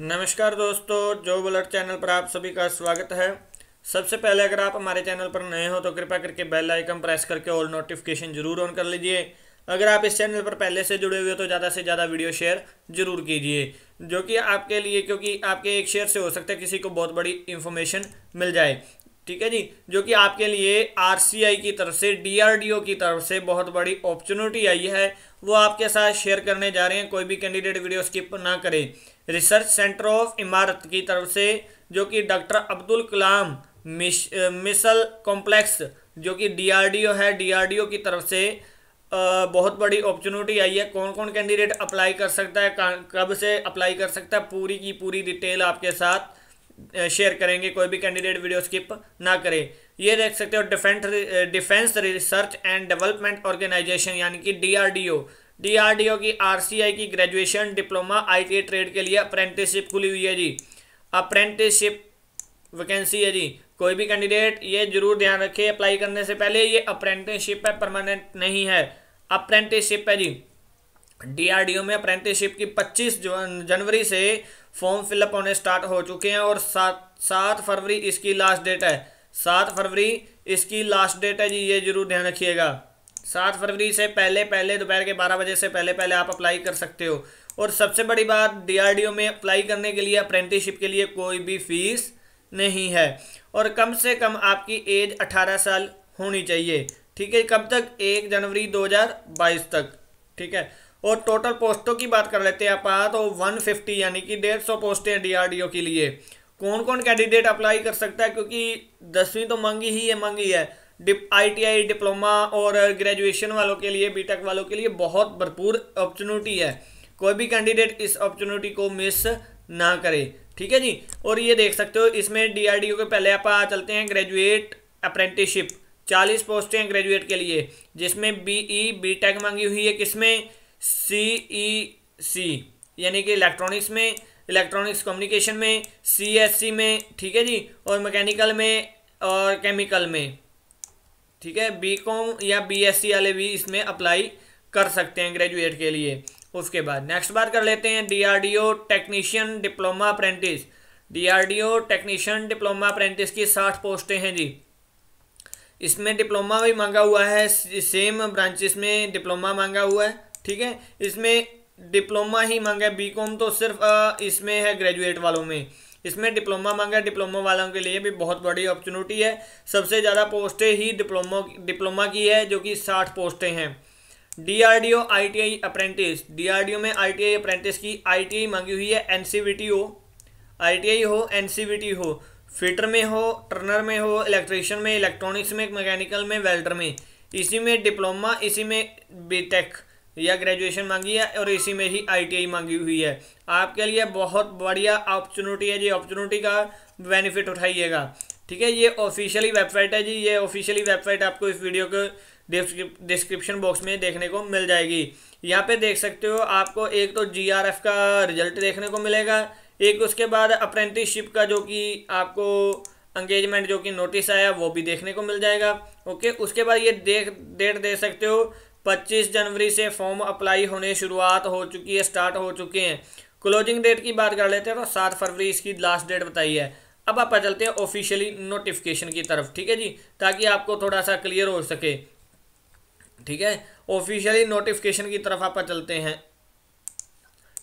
नमस्कार दोस्तों job alert channel पर आप सभी का स्वागत है सबसे पहले अगर आप हमारे चैनल पर नए हो तो कृपया करके बेल आइकन प्रेस करके ऑल नोटिफिकेशन जरूर ऑन कर लीजिए अगर आप इस चैनल पर पहले से जुड़े हुए हो तो ज़्यादा से ज़्यादा वीडियो शेयर जरूर कीजिए जो कि आपके लिए क्योंकि आपके एक शेयर से हो सकता है किसी को बहुत बड़ी इन्फॉर्मेशन मिल जाए ठीक है जी जो कि आपके लिए आर की तरफ से डी की तरफ से बहुत बड़ी अपॉर्चुनिटी आई है वो आपके साथ शेयर करने जा रहे हैं कोई भी कैंडिडेट वीडियो स्किप ना करें रिसर्च सेंटर ऑफ इमारत की तरफ से जो कि डॉक्टर अब्दुल कलाम मिश मिसल कॉम्प्लेक्स जो कि डी है डी की तरफ से बहुत बड़ी अपॉर्चुनिटी आई है कौन कौन कैंडिडेट अप्लाई कर सकता है कब से अप्लाई कर सकता है पूरी की पूरी डिटेल आपके साथ शेयर करेंगे कोई भी कैंडिडेट वीडियो स्किप ना करे ये देख सकते हो defence defence research and development organisation यानी कि डीआरडीओ डीआरडीओ की आरसीआई की ग्रेजुएशन डिप्लोमा आई ट्रेड के लिए अप्रेंटिसशिप खुली हुई है जी अप्रेंटिसशिप वैकेंसी है जी कोई भी कैंडिडेट ये जरूर ध्यान रखे अप्लाई करने से पहले ये अप्रेंटिसशिप है परमानेंट नहीं है अप्रेंटिसशिप है जी डीआरडीओ में अप्रेंटिसशिप की 25 जनवरी से फॉर्म फिलअप होने स्टार्ट हो चुके हैं और सात सात फरवरी इसकी लास्ट डेट है सात फरवरी इसकी लास्ट डेट है जी ये जरूर ध्यान रखिएगा सात फरवरी से पहले पहले दोपहर के बारह बजे से पहले पहले आप अप्लाई कर सकते हो और सबसे बड़ी बात डीआरडीओ में अप्लाई करने के लिए अप्रेंटिसशिप के लिए कोई भी फीस नहीं है और कम से कम आपकी एज अठारह साल होनी चाहिए ठीक है कब तक एक जनवरी 2022 तक ठीक है और टोटल पोस्टों की बात कर लेते हैं आप तो 150 यानी कि डेढ़ सौ पोस्टें डीआरडीओ के लिए कौन कौन कैंडिडेट अप्लाई कर सकता है क्योंकि दसवीं तो मांगी ही है मांगी है डिप आईटीआई डिप्लोमा और ग्रेजुएशन वालों के लिए बीटेक वालों के लिए बहुत भरपूर अपॉर्चुनिटी है कोई भी कैंडिडेट इस अपॉर्चुनिटी को मिस ना करे ठीक है जी और ये देख सकते हो इसमें ओ के पहले आप चलते हैं ग्रेजुएट अप्रेंटिसशिप चालीस पोस्टें ग्रेजुएट के लिए जिसमें बी टेक मांगी हुई है किसमें सी ई सी यानी कि इलेक्ट्रॉनिक्स में इलेक्ट्रॉनिक्स कम्युनिकेशन में सी एस सी में ठीक है जी और मैकेनिकल में और केमिकल में ठीक है बी कॉम या बी एस सी वाले भी इसमें अप्लाई कर सकते हैं ग्रेजुएट के लिए उसके बाद नेक्स्ट बात कर लेते हैं D R D O technician diploma apprentice D R D O technician diploma apprentice की साठ पोस्टें हैं जी इसमें डिप्लोमा भी मांगा हुआ है सेम ब्रांचेस में डिप्लोमा मांगा हुआ है ठीक है इसमें डिप्लोमा ही मांगा है बीकॉम तो सिर्फ इसमें है ग्रेजुएट वालों में इसमें डिप्लोमा मांगा है डिप्लोमा वालों के लिए भी बहुत बड़ी अपॉर्चुनिटी है सबसे ज़्यादा पोस्टें ही डिप्लोमो डिप्लोमा की है जो कि साठ पोस्टें हैं D R D O I T I apprentice D R D O में आई टी आई अप्रेंटिस की आई टी आई मांगी हुई है एन सी वी टी ओ आई टी आई हो एन सी वी टी हो फिटर में हो टर्नर में हो इलेक्ट्रिशियन में इलेक्ट्रॉनिक्स में मैकेनिकल में वेल्डर में इसी में डिप्लोमा इसी में बी टेक या ग्रेजुएशन मांगी है और इसी में ही आईटीआई मांगी हुई है आपके लिए बहुत बढ़िया अपॉर्चुनिटी है जी अपॉर्चुनिटी का बेनिफिट उठाइएगा ठीक है ये ऑफिशियली वेबसाइट है जी ये ऑफिशियली वेबसाइट आपको इस वीडियो के डिस्क्रिप्शन बॉक्स में देखने को मिल जाएगी यहाँ पे देख सकते हो आपको एक तो एफ का रिजल्ट देखने को मिलेगा एक उसके बाद अप्रेंटिसशिप का जो कि आपको एंगेजमेंट जो कि नोटिस आया वो भी देखने को मिल जाएगा ओके उसके बाद ये देख डेट दे सकते हो 25 जनवरी से फॉर्म अप्लाई होने शुरुआत हो चुकी है स्टार्ट हो चुके हैं क्लोजिंग डेट की बात कर लेते हैं तो सात फरवरी इसकी लास्ट डेट बताई है अब आप चलते हैं ऑफिशियली नोटिफिकेशन की तरफ ठीक है जी ताकि आपको थोड़ा सा क्लियर हो सके ठीक है ऑफिशियली नोटिफिकेशन की तरफ आप चलते हैं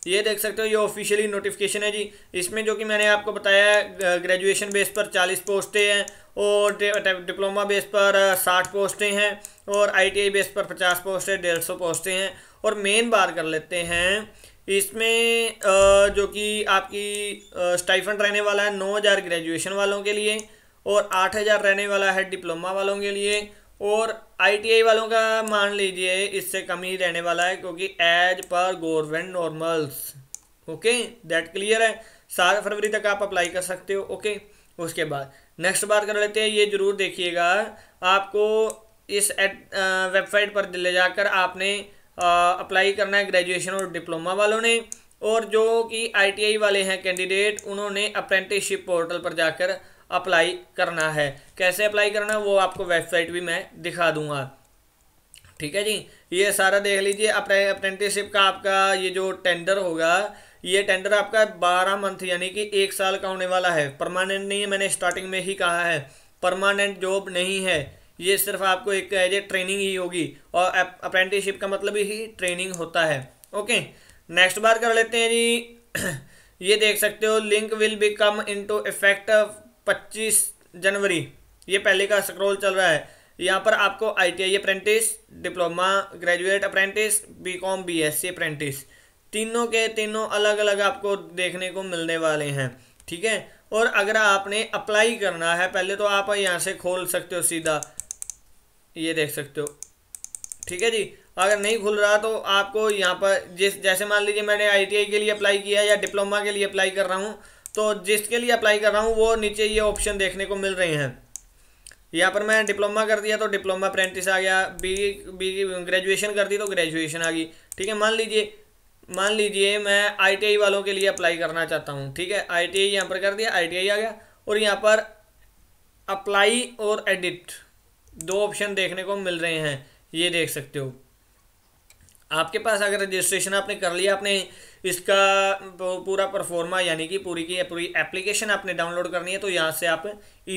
ये देख सकते हो ये ऑफिशियली नोटिफिकेशन है जी इसमें जो कि मैंने आपको बताया ग्रेजुएशन बेस पर 40 पोस्टें हैं और डिप्लोमा बेस पर 60 पोस्टें हैं और आईटीआई बेस पर पचास पोस्ट है डेढ़ सौ पोस्टें हैं और मेन बार कर लेते हैं इसमें जो कि आपकी स्टाइफंड रहने वाला है नौ हज़ार ग्रेजुएशन वालों के लिए और आठ हज़ार रहने वाला है डिप्लोमा वालों के लिए और आईटीआई वालों का मान लीजिए इससे कम ही रहने वाला है क्योंकि एज पर government normals okay that clear है सात फरवरी तक आप अप्लाई कर सकते हो ओके उसके बाद नेक्स्ट बार कर लेते हैं ये ज़रूर देखिएगा आपको इस वेबसाइट पर ले जाकर आपने अप्लाई करना है ग्रेजुएशन और डिप्लोमा वालों ने और जो कि आईटीआई वाले हैं कैंडिडेट उन्होंने अप्रेंटिसशिप पोर्टल पर जाकर अप्लाई करना है कैसे अप्लाई करना है वो आपको वेबसाइट भी मैं दिखा दूंगा ठीक है जी ये सारा देख लीजिए अप्रेंटिसशिप का आपका ये जो टेंडर होगा ये टेंडर आपका बारह मंथ यानी कि एक साल का होने वाला है परमानेंट नहीं है मैंने स्टार्टिंग में ही कहा है परमानेंट जॉब नहीं है ये सिर्फ आपको एक एज ए ट्रेनिंग ही होगी और अप्रेंटिसशिप का मतलब ही ट्रेनिंग होता है ओके नेक्स्ट बार कर लेते हैं जी ये देख सकते हो link will be come into effect पच्चीस जनवरी ये पहले का स्क्रोल चल रहा है यहाँ पर आपको I T I apprentice diploma graduate apprentice B com B S C apprentice तीनों के तीनों अलग अलग आपको देखने को मिलने वाले हैं ठीक है और अगर आपने अप्लाई करना है पहले तो आप यहाँ से खोल सकते हो सीधा ये देख सकते हो ठीक है जी अगर नहीं खुल रहा तो आपको यहाँ पर जिस जैसे मान लीजिए मैंने आईटीआई के लिए अप्लाई किया या डिप्लोमा के लिए अप्लाई कर रहा हूँ तो जिसके लिए अप्लाई कर रहा हूँ वो नीचे ये ऑप्शन देखने को मिल रहे हैं यहाँ पर मैं डिप्लोमा कर दिया तो डिप्लोमा अप्रेंटिस आ गया बी बी ग्रेजुएशन कर दी तो ग्रेजुएशन आ गई ठीक है मान लीजिए मान लीजिए मैं आईटीआई वालों के लिए अप्लाई करना चाहता हूँ ठीक है आईटीआई यहाँ पर कर दिया आईटीआई आ गया और यहाँ पर अप्लाई और एडिट दो ऑप्शन देखने को मिल रहे हैं ये देख सकते हो आपके पास अगर रजिस्ट्रेशन आपने कर लिया आपने इसका पूरा परफॉर्मा यानी कि पूरी की पूरी एप्लीकेशन आपने डाउनलोड करनी है तो यहाँ से आप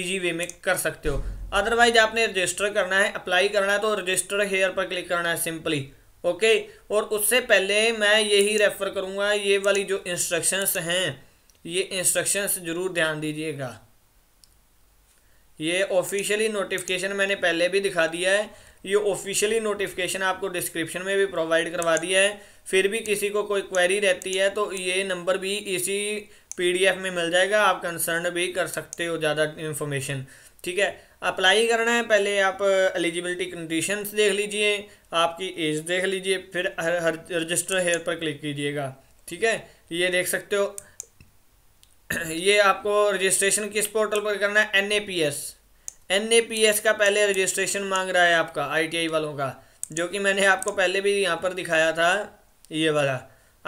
इजी वे में कर सकते हो अदरवाइज आपने रजिस्टर करना है अप्लाई करना है तो रजिस्टर हेयर पर क्लिक करना है सिंपली ओके और उससे पहले मैं यही रेफर करूँगा ये वाली जो इंस्ट्रक्शंस हैं ये इंस्ट्रक्शंस ज़रूर ध्यान दीजिएगा ये ऑफिशियली नोटिफिकेशन मैंने पहले भी दिखा दिया है ये ऑफिशियली नोटिफिकेशन आपको डिस्क्रिप्शन में भी प्रोवाइड करवा दिया है फिर भी किसी को कोई क्वेरी रहती है तो ये नंबर भी इसी पीडीएफ में मिल जाएगा आप कंसर्न भी कर सकते हो ज़्यादा इन्फॉर्मेशन ठीक है अप्लाई करना है पहले आप एलिजिबिलिटी कंडीशंस देख लीजिए आपकी एज देख लीजिए फिर हर हर रजिस्टर हेयर पर क्लिक कीजिएगा ठीक है ये देख सकते हो ये आपको रजिस्ट्रेशन किस पोर्टल पर करना है N A P S N A P S का पहले रजिस्ट्रेशन मांग रहा है आपका आई टी आई वालों का जो कि मैंने आपको पहले भी यहाँ पर दिखाया था ये वाला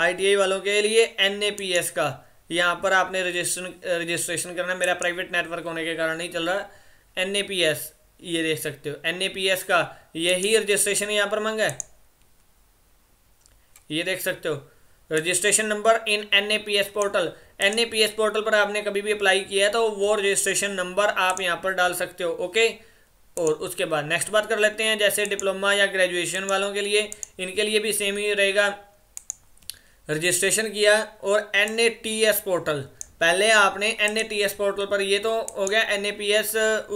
आई टी आई वालों के लिए एन ए पी एस का यहाँ पर आपने रजिस्ट्रेशन रजिस्ट्रेशन करना मेरा प्राइवेट नेटवर्क होने के कारण नहीं चल रहा एन ए पी एस ये देख सकते हो एन ए पी एस का यही रजिस्ट्रेशन यहाँ पर मांगा है ये देख सकते हो registration number in N portal N portal पर आपने कभी भी अप्लाई किया है तो वो रजिस्ट्रेशन नंबर आप यहाँ पर डाल सकते हो ओके और उसके बाद नेक्स्ट बात कर लेते हैं जैसे डिप्लोमा या ग्रेजुएशन वालों के लिए इनके लिए भी सेम ही रहेगा रजिस्ट्रेशन किया और एन पोर्टल पहले आपने एन पोर्टल पर ये तो हो गया एन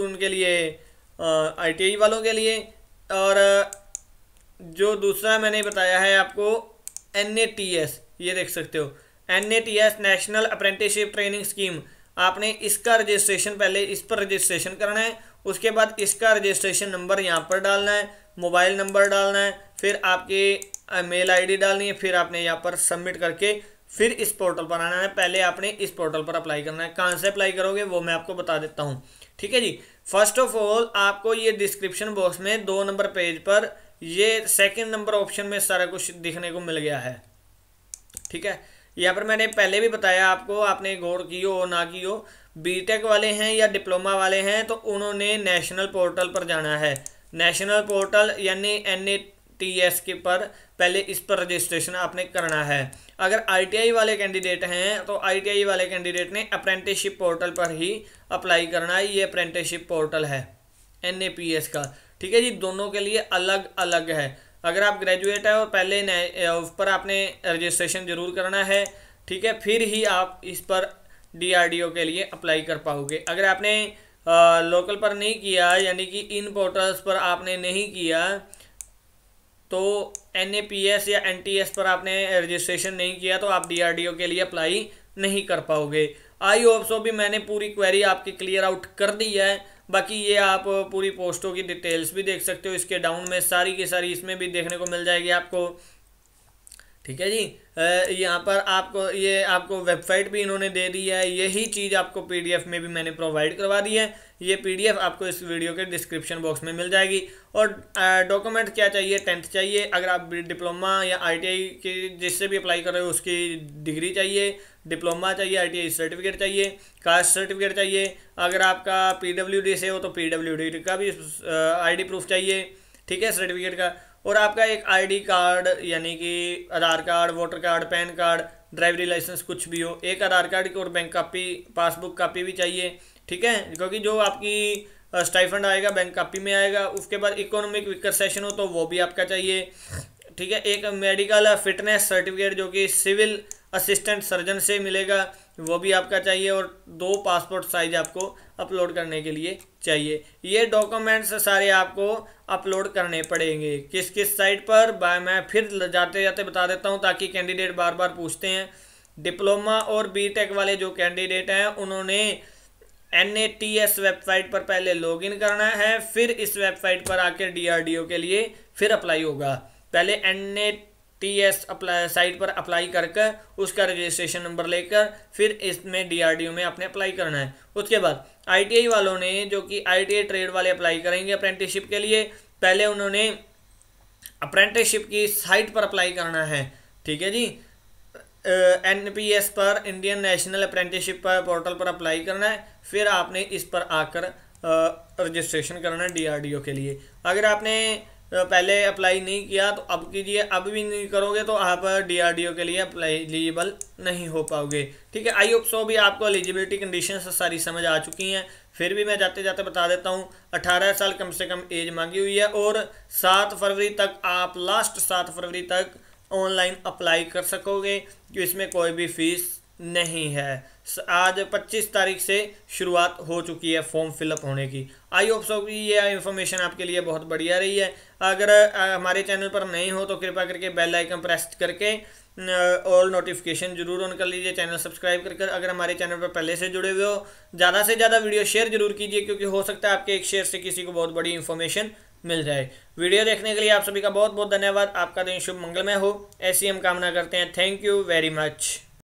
उनके लिए आई वालों के लिए और जो दूसरा मैंने बताया है आपको एन ए टी एस ये देख सकते हो N A T S national apprenticeship training scheme आपने इसका रजिस्ट्रेशन पहले इस पर रजिस्ट्रेशन करना है उसके बाद इसका रजिस्ट्रेशन नंबर यहाँ पर डालना है मोबाइल नंबर डालना है फिर आपकी मेल आईडी डालनी है फिर आपने यहाँ पर सबमिट करके फिर इस पोर्टल पर आना है पहले आपने इस पोर्टल पर अप्लाई करना है कहाँ से अप्लाई करोगे वो मैं आपको बता देता हूँ ठीक है जी फर्स्ट ऑफ ऑल आपको ये डिस्क्रिप्शन बॉक्स में दो नंबर पेज पर ये सेकंड नंबर ऑप्शन में सारा कुछ दिखने को मिल गया है ठीक है यहाँ पर मैंने पहले भी बताया आपको आपने गौर की हो ना की हो बी वाले हैं या डिप्लोमा वाले हैं तो उन्होंने नेशनल पोर्टल पर जाना है नेशनल पोर्टल यानी एन ए टी एस के पर पहले इस पर रजिस्ट्रेशन आपने करना है अगर आईटीआई वाले कैंडिडेट हैं तो आईटीआई वाले कैंडिडेट ने अप्रेंटिसशिप पोर्टल पर ही अप्लाई करना है ये अप्रेंटिसशिप पोर्टल है एन ए पी एस का ठीक है जी दोनों के लिए अलग अलग है अगर आप ग्रेजुएट है और पहले उस पर आपने रजिस्ट्रेशन जरूर करना है ठीक है फिर ही आप इस पर डीआरडीओ के लिए अप्लाई कर पाओगे अगर आपने आ, लोकल पर नहीं किया यानी कि इन पोर्टल्स पर आपने नहीं किया तो एन या एन पर आपने रजिस्ट्रेशन नहीं किया तो आप डी के लिए अप्लाई नहीं कर पाओगे आई होप सो भी मैंने पूरी क्वेरी आपकी क्लियर आउट कर दी है बाकी ये आप पूरी पोस्टों की डिटेल्स भी देख सकते हो इसके डाउन में सारी की सारी इसमें भी देखने को मिल जाएगी आपको ठीक है जी यहाँ पर आपको ये आपको वेबसाइट भी इन्होंने दे दी है यही चीज़ आपको पीडीएफ में भी मैंने प्रोवाइड करवा दी है ये पीडीएफ आपको इस वीडियो के डिस्क्रिप्शन बॉक्स में मिल जाएगी और डॉक्यूमेंट क्या चाहिए टेंथ चाहिए अगर आप डिप्लोमा या आईटीआई की जिससे भी अप्लाई कर रहे हो उसकी डिग्री चाहिए डिप्लोमा चाहिए आई सर्टिफिकेट चाहिए कास्ट सर्टिफिकेट चाहिए अगर आपका पी से हो तो पी का भी आई प्रूफ चाहिए ठीक है सर्टिफिकेट का और आपका एक आईडी कार्ड यानी कि Aadhaar card voter card pan card ड्राइवरी लाइसेंस कुछ भी हो एक आधार कार्ड और बैंक कापी पासबुक कापी भी चाहिए ठीक है क्योंकि जो आपकी स्टाइफंड आएगा बैंक कापी में आएगा उसके बाद इकोनॉमिक विकर सेशन हो तो वो भी आपका चाहिए ठीक है एक मेडिकल फिटनेस सर्टिफिकेट जो कि सिविल असिस्टेंट सर्जन से मिलेगा वो भी आपका चाहिए और दो पासपोर्ट साइज आपको अपलोड करने के लिए चाहिए ये डॉक्यूमेंट्स सारे आपको अपलोड करने पड़ेंगे किस किस साइट पर मैं फिर जाते जाते बता देता हूँ ताकि कैंडिडेट बार बार पूछते हैं डिप्लोमा और बीटेक वाले जो कैंडिडेट हैं उन्होंने एन वेबसाइट पर पहले लॉगिन करना है फिर इस वेबसाइट पर आकर डी के लिए फिर अप्लाई होगा पहले N T S apply site पर अप्लाई करके उसका रजिस्ट्रेशन नंबर लेकर फिर इसमें डीआरडीओ में आपने अप्लाई करना है उसके बाद आईटीआई वालों ने जो कि आईटीआई ट्रेड वाले अप्लाई करेंगे अप्रेंटिसशिप के लिए पहले उन्होंने अप्रेंटिसशिप की साइट पर अप्लाई करना है ठीक है जी एन पी एस पर इंडियन नेशनल अप्रेंटिसशिप पर पोर्टल पर अप्लाई करना है फिर आपने इस पर आकर रजिस्ट्रेशन करना है ओ के लिए अगर आपने तो पहले अप्लाई नहीं किया तो अब कीजिए अब भी नहीं करोगे तो आप डीआरडीओ के लिए अप्लाई एलिजिबल नहीं हो पाओगे ठीक है आई होप सो भी आपको एलिजिबिलिटी कंडीशन सारी समझ आ चुकी हैं फिर भी मैं जाते जाते बता देता हूँ अठारह साल कम से कम एज मांगी हुई है और सात फरवरी तक आप लास्ट सात फरवरी तक ऑनलाइन अप्लाई कर सकोगे कि इसमें कोई भी फीस नहीं है आज 25 तारीख से शुरुआत हो चुकी है फॉर्म फिलअप होने की आई होप सो ये इन्फॉर्मेशन आपके लिए बहुत बढ़िया रही है अगर हमारे चैनल पर नहीं हो तो कृपा करके बेल आइकन प्रेस करके ऑल नोटिफिकेशन जरूर ऑन कर लीजिए चैनल सब्सक्राइब करके कर, अगर हमारे चैनल पर पहले से जुड़े हुए हो ज़्यादा से ज़्यादा वीडियो शेयर जरूर कीजिए क्योंकि हो सकता है आपके एक शेयर से किसी को बहुत बड़ी इन्फॉर्मेशन मिल जाए वीडियो देखने के लिए आप सभी का बहुत बहुत धन्यवाद आपका दिन शुभ मंगलमय हो ऐसी हम कामना करते हैं थैंक यू वेरी मच